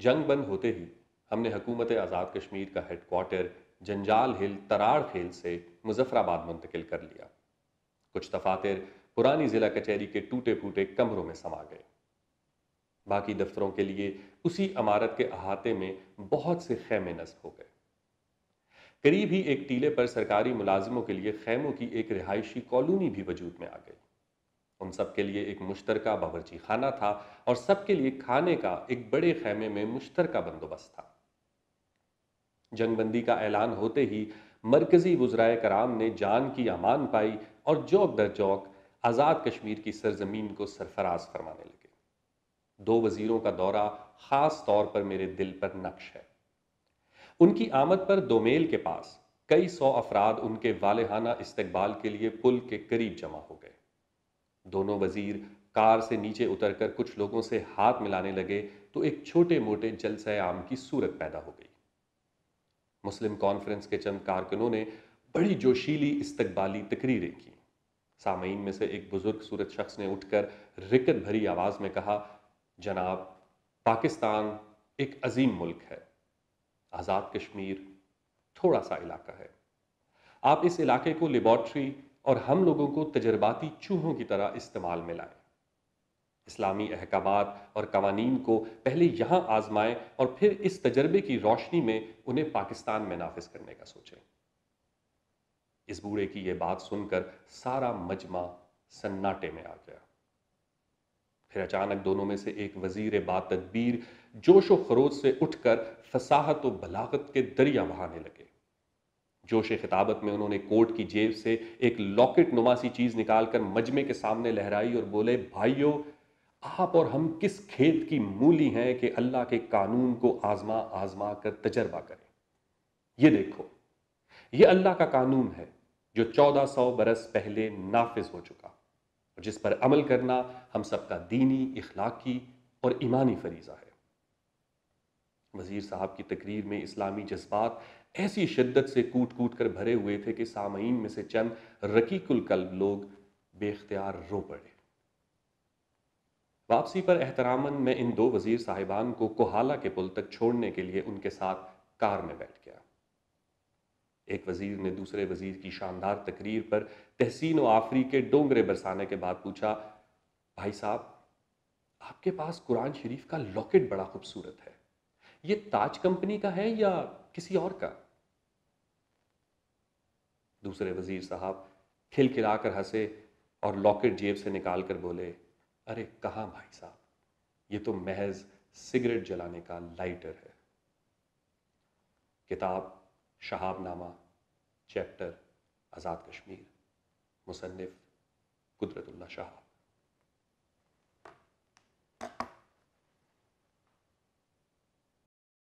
जंग बंद होते ही हमने हकूमत आज़ाद कश्मीर का हेडकोार्टर जंजाल हिल तराड़ खेल से मुजफ्फराबाद मुंतकिल कर लिया कुछ दफातर पुरानी ज़िला कचहरी के टूटे फूटे कमरों में समा गए बाकी दफ्तरों के लिए उसी इमारत के अहाते में बहुत से खेमे नस्ब हो गए करीब ही एक टीले पर सरकारी मुलाजिमों के लिए खेमों की एक रिहायशी कॉलोनी भी वजूद में आ गई हम सब के लिए एक मुश्तर बावरची खाना था और सबके लिए खाने का एक बड़े खैमे में मुश्तर बंदोबस्त था जंगबंदी का ऐलान होते ही मरकज़ी वज्राय कराम ने जान की अमान पाई और जौक दर जौक आज़ाद कश्मीर की सरजमीन को सरफराज फरमाने लगे दो वजीरों का दौरा ख़ास तौर पर मेरे दिल पर नक्श है उनकी आमद पर दोमेल के पास कई सौ अफराद उनके वालहाना इस्तकबाल के लिए पुल के करीब जमा हो गए दोनों वजीर कार से नीचे उतरकर कुछ लोगों से हाथ मिलाने लगे तो एक छोटे मोटे जलसे आम की सूरत पैदा हो गई मुस्लिम कॉन्फ्रेंस के चंद कारकुनों ने बड़ी जोशीली इस्तकबाली तकरीरें की सामीन में से एक बुज़ुर्ग सूरत शख्स ने उठकर रिकत भरी आवाज़ में कहा जनाब पाकिस्तान एक अजीम मुल्क है आज़ाद कश्मीर थोड़ा सा इलाका है आप इस इलाके को लेबॉर्ट्री और हम लोगों को तजर्बाती चूहों की तरह इस्तेमाल में लाए इस्लामी अहकाम और कवानीन को पहले यहाँ आजमाएं और फिर इस तजर्बे की रोशनी में उन्हें पाकिस्तान में नाफिज करने का सोचें इस बूढ़े की यह बात सुनकर सारा मजमा सन्नाटे में आ गया फिर अचानक दोनों में से एक वजीर बात तदबीर जोश व खरोज से उठकर फसाहत व बलागत के दरिया बहाने लगे जोश खिताबत में उन्होंने कोर्ट की जेब से एक लॉकेट नुमा सी चीज़ निकालकर मजमे के सामने लहराई और बोले भाइयों आप और हम किस खेत की मूली हैं कि अल्लाह के कानून को आजमा आजमा कर तजर्बा करें यह देखो ये अल्लाह का कानून है जो 1400 बरस पहले नाफिज हो चुका और जिस पर अमल करना हम सबका दीनी इखलाकी और ईमानी फरीज़ा है वज़ीर साहब की तकरीर में इस्लामी जज्बात ऐसी शिद्दत से कूट कूट कर भरे हुए थे कि सामीन में से चंद रकीकुल कल्ब लोग बेख्तियार रो पड़े वापसी पर एहतरामन मैं इन दो वज़ीर साहिबान को कोहाला के पुल तक छोड़ने के लिए उनके साथ कार में बैठ गया एक वजीर ने दूसरे वजीर की शानदार तकरीर पर तहसीन व आफरी के डोंगरे बरसाने के बाद पूछा भाई साहब आपके पास कुरान शरीफ का लॉकेट बड़ा खूबसूरत है ये ताज कंपनी का है या किसी और का दूसरे वजीर साहब खिलखिलाकर हंसे और लॉकेट जेब से निकाल कर बोले अरे कहा भाई साहब ये तो महज सिगरेट जलाने का लाइटर है किताब शहाबनामा चैप्टर आज़ाद कश्मीर मुसन्फ़ कुदरतुल्ला शाह